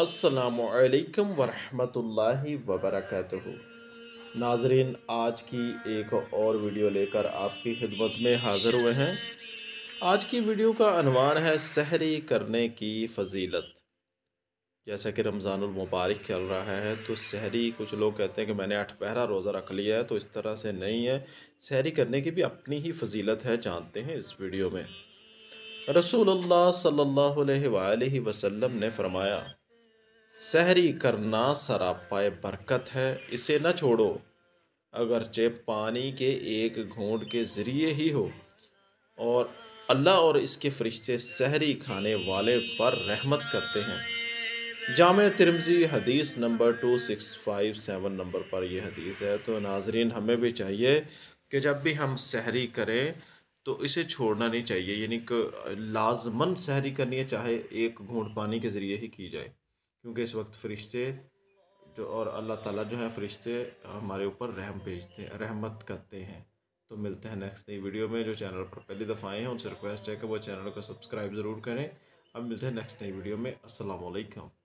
असलकम वरहमतुल्लाह वबरकत नाजरीन आज की एक और वीडियो लेकर आपकी खिदमत में हाज़र हुए हैं आज की वीडियो का अनवान है सहरी करने की फजीलत जैसा कि रमज़ानमबारक चल रहा है तो सहरी कुछ लोग कहते हैं कि मैंने अठ पहरा रोज़ा रख लिया है तो इस तरह से नहीं है सहरी करने की भी अपनी ही फजीलत है जानते हैं इस वीडियो में रसूल सल्ला वसलम ने फरमाया सहरी करना सरापाए बरकत है इसे न छोड़ो अगरचे पानी के एक घोंट के ज़रिए ही हो और अल्लाह और इसके फ़रिश्ते सहरी खाने वाले पर रहमत करते हैं जाम तिरमजी हदीस number two six five seven number पर यह हदीस है तो नाजरीन हमें भी चाहिए कि जब भी हम सहरी करें तो इसे छोड़ना नहीं चाहिए यानी कि लाजमन सहरी करनी है चाहे एक घूट पानी के ज़रिए ही की जाए क्योंकि इस वक्त फ़रिश्ते जो और अल्लाह ताला जो है फ़रिश्ते हमारे ऊपर रहम भेजते हैं रहमत करते हैं तो मिलते हैं नेक्स्ट नई वीडियो में जो चैनल पर पहली दफ़ा आए हैं उनसे रिक्वेस्ट है कि वो चैनल को सब्सक्राइब ज़रूर करें अब मिलते हैं नेक्स्ट नई वीडियो में असलकम